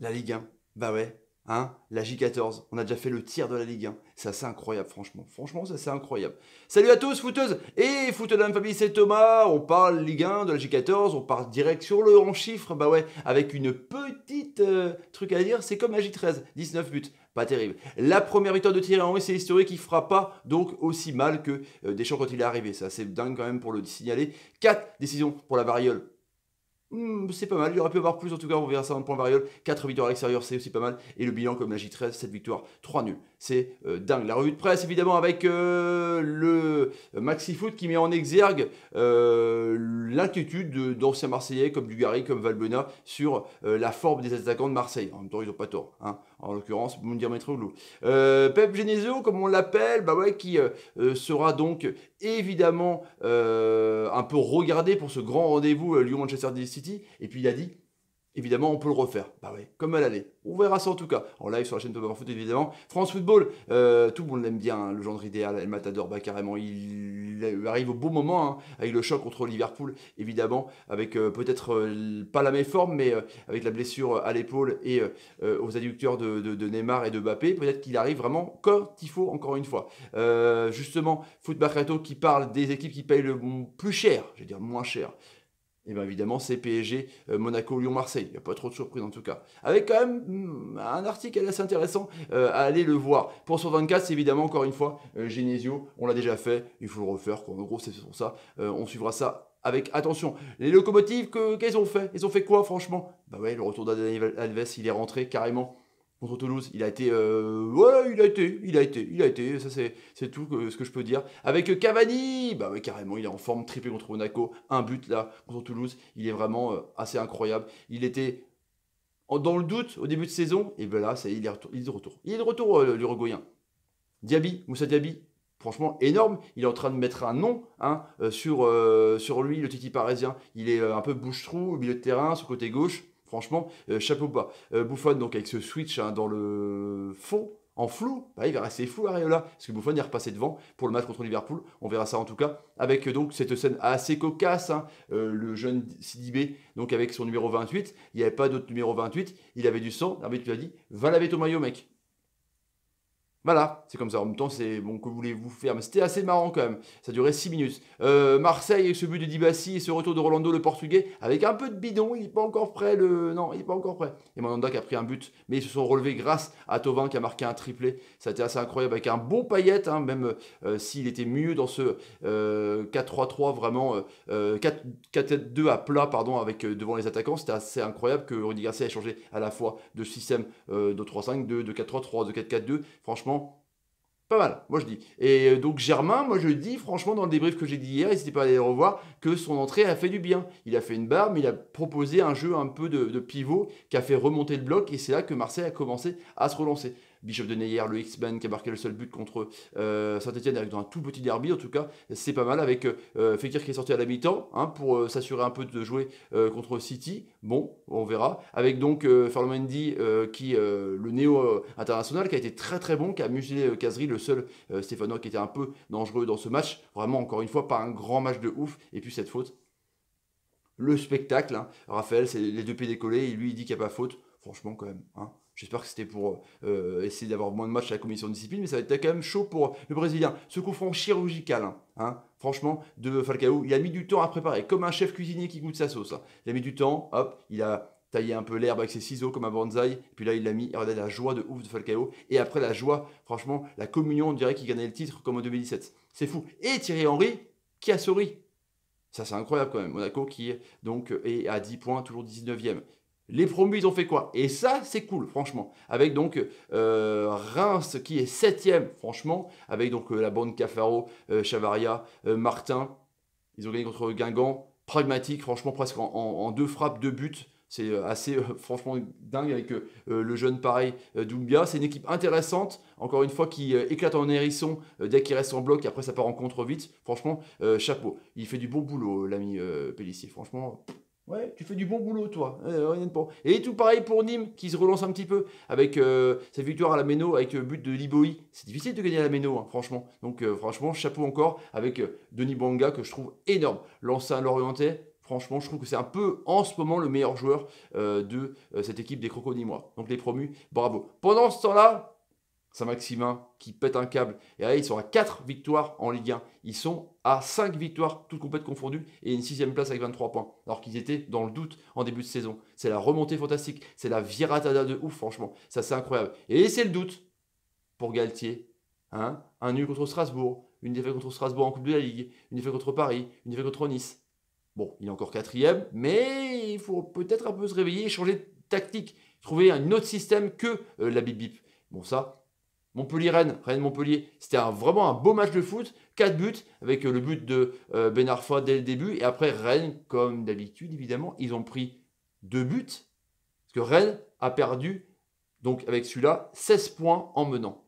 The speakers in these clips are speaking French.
La Ligue 1. Bah ouais. Hein la J14. On a déjà fait le tir de la Ligue 1. C'est assez incroyable, franchement. Franchement, c'est assez incroyable. Salut à tous, footeuses et foot de la famille, c'est Thomas. On parle Ligue 1, de la J14. On part direct sur le en chiffre, Bah ouais, avec une petite euh, truc à dire. C'est comme la J13. 19 buts. Pas terrible. La première victoire de Thierry Henry, c'est historique. Il fera pas donc aussi mal que des euh, Deschamps quand il est arrivé. C'est assez dingue quand même pour le signaler. 4 décisions pour la variole Hmm, c'est pas mal. Il aurait pu avoir plus, en tout cas, on verra ça en point variole 4 victoires à l'extérieur, c'est aussi pas mal. Et le bilan, comme l'a j 13, 7 victoires, 3 nuls. C'est euh, dingue. La revue de presse, évidemment, avec euh, le euh, Maxi Foot qui met en exergue l'attitude l'inquiétude d'anciens Marseillais comme Dugarry, comme Valbena sur la forme des attaquants de Marseille. En même temps, ils n'ont pas tort. Hein. En l'occurrence, Mundir Metroglou. Pep Genesio, comme on l'appelle, bah ouais, qui sera donc évidemment un peu regardé pour ce grand rendez-vous Lyon-Manchester City et puis il a dit, évidemment, on peut le refaire. Bah ouais, comme à allait On verra ça en tout cas. En live sur la chaîne de Foot, évidemment. France Football, euh, tout le monde l'aime bien, hein, le genre idéal, El Matador, bah carrément, il, arrive au bon moment, hein, avec le choc contre Liverpool, évidemment, avec euh, peut-être euh, pas la même forme, mais avec la blessure à l'épaule et aux adducteurs de, Neymar et de Mbappé, peut-être qu'il arrive vraiment quand il faut, encore une fois. justement, Football qui parle des équipes qui payent le plus cher, je vais dire moins cher, et eh bien évidemment c'est PSG, euh, Monaco, Lyon, Marseille. Il n'y a pas trop de surprises en tout cas. Avec quand même hmm, un article assez intéressant euh, à aller le voir. Pour 124, c'est évidemment encore une fois euh, Genesio, on l'a déjà fait, il faut le refaire. En gros, c'est pour ça. on suivra ça avec attention. Les locomotives, qu'elles ont fait Ils ont fait quoi franchement Bah ouais, le retour d'Alves, Alves, il est rentré carrément contre Toulouse. Il a été, euh, il a été, il a été, il a été. Ça c'est, tout ce que je peux dire. Avec euh, Cavani, bah oui carrément, il est en forme, triplé contre Monaco, un but là contre Toulouse. Il est vraiment euh, assez incroyable. Il était dans le doute au début de saison, et ben là, il est, il de retour. Il est de retour l'Uruguayen. Diaby, Moussa Diaby, franchement énorme. Il est en train de mettre un nom hein, sur, sur lui, le Titi parisien. Il est un peu bouche-trou au milieu de terrain, sur le côté gauche. Franchement, euh, chapeau bas. Euh, bouffon Buffon, donc avec ce switch hein, dans le fond, en flou, bah, il va rester flou Areola, parce que Buffon est repassé devant pour le match contre Liverpool. On verra ça en tout cas, avec euh, donc cette scène assez cocasse, hein. le jeune Sidibé, donc avec son numéro 28, il n'y avait pas d'autre numéro 28, il avait du sang, l'arbitre lui a dit, va laver ton maillot mec. Voilà, c'est comme ça. En même temps, c'est bon, que vous voulez-vous faire Mais c'était assez marrant quand même. Ça durait 6 minutes. Euh, Marseille avec ce but de Dibassi et ce retour de Rolando le Portugais avec un peu de bidon. Il n'est pas encore prêt. Le... Non, il n'est pas encore prêt. Et Mandanda qui a pris un but, mais ils se sont relevés grâce à Tovin qui a marqué un triplé. Ça a été assez incroyable avec un bon paillette, hein, même euh, s'il était mieux dans ce 4-3-3, euh, vraiment 4-2 à plat, pardon, avec devant les attaquants. C'était assez incroyable que Rudy Garcia ait changé à la fois de système de 3-5-2, de 4-3-3, de 4-4-2. Franchement, pas mal, moi je dis. Et euh, donc Germain, moi je dis franchement dans le débrief que j'ai dit hier, n'hésitez pas à aller revoir, que son entrée a fait du bien. Il a fait une barre, mais il a proposé un jeu un peu de, de pivot qui a fait remonter le bloc et c'est là que Marseille a commencé à se relancer. Bishop de Neyer, le X-Men qui a marqué le seul but contre euh, Saint-Etienne avec dans un tout petit derby. En tout cas, c'est pas mal avec euh, Fekir qui est sorti à la mi-temps hein, pour euh, s'assurer un peu de jouer contre City. Bon, on verra. Avec donc Ferlamendi qui, le néo international, qui a été très très bon, qui a musé Kazri, le seul Stéphanois qui était un peu dangereux dans ce match. Vraiment, encore une fois, pas un grand match de ouf. Et puis cette faute le spectacle. Hein. Raphaël, c'est les deux pieds décollés, et lui, il dit qu'il n'y a pas faute. Franchement, quand même. Hein. J'espère que c'était pour euh, essayer d'avoir moins de matchs à la commission de discipline, mais ça va être quand même chaud pour le Brésilien. Ce coup chirurgical, hein, hein, franchement, de Falcao, il a mis du temps à préparer, comme un chef cuisinier qui goûte sa sauce. Hein. Il a mis du temps, hop, il a taillé un peu l'herbe avec ses ciseaux comme un bonsaï, puis là il l'a mis, regardez la joie de ouf de Falcao, et après la joie, franchement, la communion, on dirait qu'il gagnait le titre comme en 2017. C'est fou. Et Thierry Henry, qui a souri. Ça c'est incroyable quand même, Monaco qui donc euh, est à 10 points, toujours 19 e les promus, ils ont fait quoi Et ça, c'est cool, franchement. Avec donc euh, Reims qui est septième, franchement. Avec donc euh, la bande Cafaro, euh, Chavaria, Martin. Ils ont gagné contre Guingamp. Pragmatique, franchement, presque en, deux frappes, deux buts. C'est assez, franchement, dingue avec le jeune pareil Doumbia. C'est une équipe intéressante, encore une fois, qui éclate en hérisson dès qu'il reste en bloc. Et après, ça part en contre vite. Franchement, chapeau. Il fait du bon boulot, l'ami Pellissier. Franchement, Ouais, tu fais du bon boulot, toi. Hein, euh, Et tout pareil pour Nîmes, qui se relance un petit peu avec euh, cette sa victoire à la Méno, avec le euh, but de Liboï. C'est difficile de gagner à la Méno, hein, franchement. Donc, franchement, chapeau encore avec Denis Banga, que je trouve énorme. L'ancien Lorientais, franchement, je trouve que c'est un peu en ce moment le meilleur joueur de cette équipe des Crocodimois. Donc, les promus, bravo. Pendant ce temps-là, Saint-Maximin qui pète un câble. Et là, ils sont à 4 victoires en Ligue 1. Ils sont à cinq victoires, toutes complètes, confondues, et une sixième place avec 23 points. Alors qu'ils étaient dans le doute en début de saison. C'est la remontée fantastique. C'est la viratada de ouf, franchement. Ça, c'est incroyable. Et c'est le doute pour Galtier. Hein un nul contre Strasbourg, une défaite contre Strasbourg en Coupe de la Ligue, une défaite contre Paris, une défaite contre Nice. Bon, il est encore quatrième, mais il faut peut-être un peu se réveiller changer de tactique, trouver un autre système que euh, la bip bip. Bon, ça, Montpellier-Rennes, Rennes-Montpellier, c'était vraiment un beau match de foot, 4 buts, avec euh, le but de euh, ben dès le début, et après Rennes, comme d'habitude évidemment, ils ont pris 2 buts, parce que Rennes a perdu, donc avec celui-là, 16 points en menant.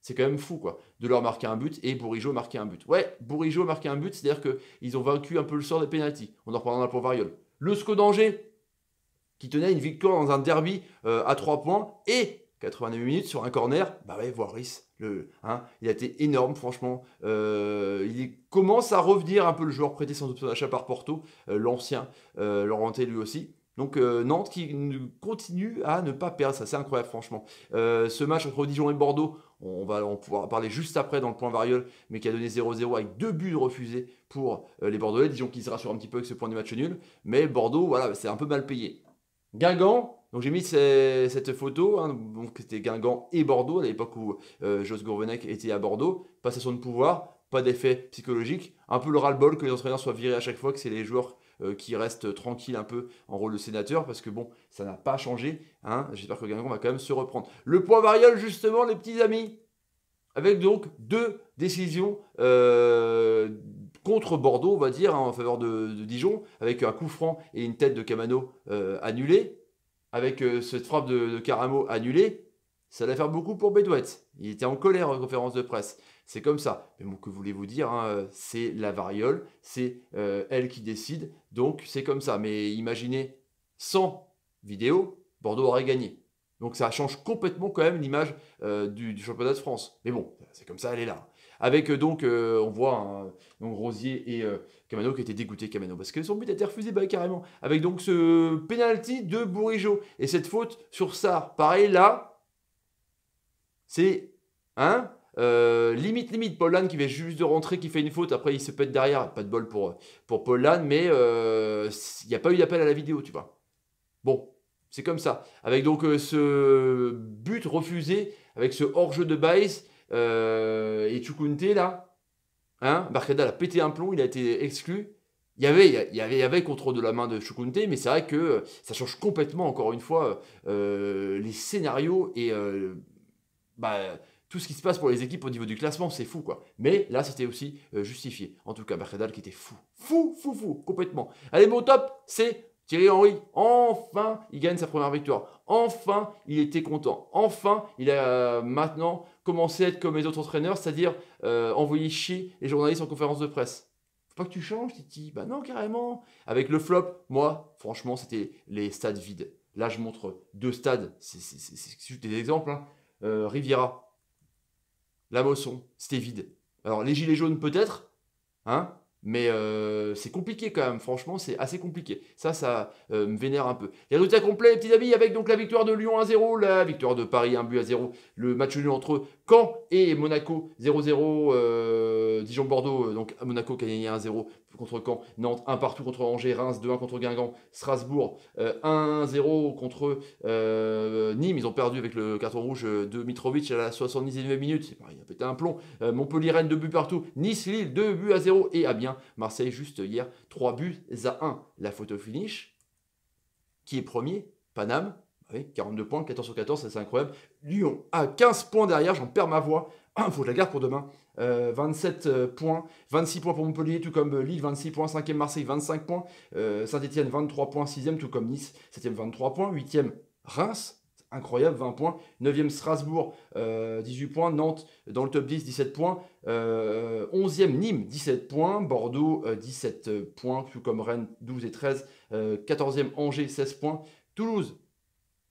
C'est quand même fou, quoi, de leur marquer un but et Bourigeau marquer un but. Ouais, Bourigeau marquer un but, c'est-à-dire qu'ils ont vaincu un peu le sort des pénalties. On en reparlera pour Variole. Le SCO d'Angers, qui tenait une victoire dans un derby euh, à 3 points, et 89 minutes sur un corner, bah ouais, voir le, hein, il a été énorme, franchement. Euh, il commence à revenir un peu le joueur prêté sans option d'achat par Porto, euh, l'ancien, euh, lui aussi. Donc euh, Nantes qui continue à ne pas perdre, ça c'est incroyable franchement. ce match entre Dijon et Bordeaux, on va en pouvoir parler juste après dans le point variole, mais qui a donné 0-0 avec deux buts refusés pour les Bordelais. Dijon qui se rassure un petit peu avec ce point de match nul, mais Bordeaux, voilà, c'est un peu mal payé. Guingamp, donc j'ai mis cette photo, hein, c'était Guingamp et Bordeaux, à l'époque où euh, Jos Gourvenec était à Bordeaux, passation de pouvoir, pas d'effet psychologique, un peu le ras-le-bol que les entraîneurs soient virés à chaque fois, que c'est les joueurs euh, qui restent tranquilles un peu en rôle de sénateur, parce que bon, ça n'a pas changé, hein. j'espère que Guingamp va quand même se reprendre. Le point variole justement les petits amis, avec donc deux décisions euh, contre Bordeaux, on va dire, hein, en faveur de, Dijon, avec un coup franc et une tête de Camano annulée, avec euh, cette frappe de, Caramo annulée, ça allait faire beaucoup pour Bedouette. Il était en colère en conférence de presse. C'est comme ça. Mais bon, que voulez-vous dire hein, C'est la variole, c'est euh, elle qui décide, donc c'est comme ça. Mais imaginez, sans vidéo, Bordeaux aurait gagné. Donc ça change complètement quand même l'image euh, du championnat de France. Mais bon, c'est comme ça, elle est là. Avec euh, donc, euh, on voit donc Rosier et Camano euh, qui étaient dégoûtés, Camano, parce que son but a été refusé bah, carrément. Avec donc ce penalty de Bourigeau et cette faute sur ça, Pareil là, c'est. Hein limite, limite, Paul qui vient juste de rentrer, qui fait une faute, après il se pète derrière, pas de bol pour, pour Paul mais il n'y a pas eu d'appel à la vidéo, tu vois. Bon, c'est comme ça. Avec donc ce but refusé, avec ce hors-jeu de Baez, euh, et Chukunte, là, hein, a l'a pété un plomb, il a été exclu. Il y avait, il y avait, il y avait contrôle de la main de Chukunte, mais c'est vrai que euh, ça change complètement, encore une fois, euh, les scénarios et bah, tout ce qui se passe pour les équipes au niveau du classement, c'est fou quoi. Mais là, c'était aussi justifié. En tout cas, Barkedal qui était fou. Fou, fou, fou, complètement. Allez, mon top, c'est Thierry Henry, enfin, il gagne sa première victoire. Enfin, il était content. Enfin, il a euh, maintenant commencé à être comme les autres entraîneurs, c'est-à-dire euh, envoyer chier les journalistes en conférence de presse. Faut pas que tu changes, Titi. Bah non, carrément. Avec le flop, moi, franchement, c'était les stades vides. Là, je montre deux stades, c'est juste des exemples. Hein. Euh, Riviera, La Mosson, c'était vide. Alors, les Gilets jaunes, peut-être, hein, mais euh, c'est compliqué quand même, franchement, c'est assez compliqué. Ça, ça euh, me vénère un peu. Les résultats complets, petits amis, avec donc la victoire de Lyon 1-0, la victoire de Paris 1 but à 0, le match nul entre eux. Caen et Monaco 0-0, euh, Dijon-Bordeaux, euh, donc Monaco qui a 1-0 contre Caen, Nantes 1 partout contre Angers, Reims 2-1 contre Guingamp, Strasbourg 1-0 euh, contre Nîmes, ils ont perdu avec le carton rouge de Mitrovic à la 79e minute, c'est il a pété un plomb, Montpellier Rennes 2 buts partout, Nice Lille 2 buts à 0 et à bien Marseille juste hier 3 buts à 1. La photo finish, qui est premier Paname oui, 42 points, 14 sur 14, c'est incroyable. Lyon à ah, 15 points derrière, j'en perds ma voix. Il ah, faut de la garde pour demain. 27 euh, euh, points, 26 points pour Montpellier, tout comme euh, Lille, 26 points, 5e Marseille, 25 points. Saint-Etienne, 23 points, 6e, tout comme Nice, 7e, 23 points. 8e, Reims, incroyable, 20 points. 9e Strasbourg, 18 points. Nantes, dans le top 10, 17 points. 11e Nîmes, 17 points. Bordeaux, 17 points, tout comme Rennes, 12 et 13. 14e Angers, 16 points. Toulouse,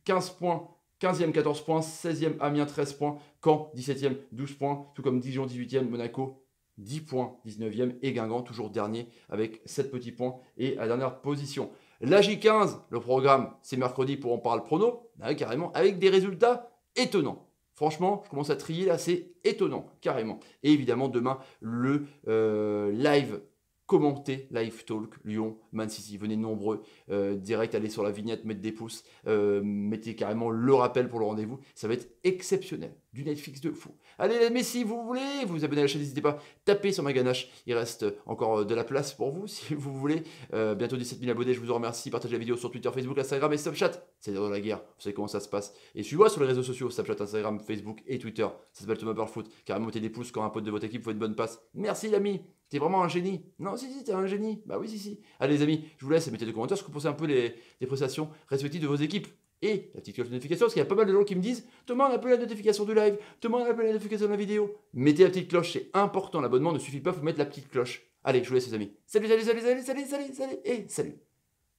15 points 15e 14 points, 16e Amiens 13 points, Caen 17e 12 points, tout comme Dijon 18e, Monaco 10 points, 19e et Guingamp toujours dernier avec 7 petits points et à dernière position. La J15, le programme, c'est mercredi pour on parle prono, bah carrément, avec des résultats étonnants. Franchement, je commence à trier là, c'est étonnant, carrément. Et évidemment, demain, le euh, live commentez Live Talk Lyon Man City. Venez nombreux, euh, direct, allez sur la vignette, mettez des pouces, euh, mettez carrément le rappel pour le rendez-vous. Ça va être exceptionnel, du Netflix de fou. Allez, mais si vous voulez vous, vous à la chaîne, n'hésitez pas, tapez sur ma ganache. Il reste encore euh, de la place pour vous si vous voulez. bientôt 17 000 abonnés, je vous remercie. Partagez la vidéo sur Twitter, Facebook, Instagram et Snapchat. C'est dans la guerre, vous savez comment ça se passe. Et suivez-moi sur les réseaux sociaux, Snapchat, Instagram, Facebook et Twitter. Ça s'appelle Thomas Foot. Carrément, mettez des pouces quand un pote de votre équipe fait une bonne passe. Merci l'ami T'es vraiment un génie. Non, si, si, t'es un génie. Bah oui, si, si. Allez, les amis, je vous laisse. Mettez des commentaires ce que vous pensez un peu les, prestations respectives de vos équipes. Et la petite cloche de notification, parce qu'il y a pas mal de gens qui me disent demande un peu la notification du live. demande un peu la notification de la vidéo. Mettez la petite cloche, c'est important. L'abonnement ne suffit pas, faut mettre la petite cloche. Allez, je vous laisse, les amis. Salut, salut, salut, salut, salut, salut, salut, et salut.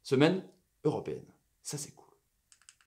Semaine européenne. Ça, c'est cool.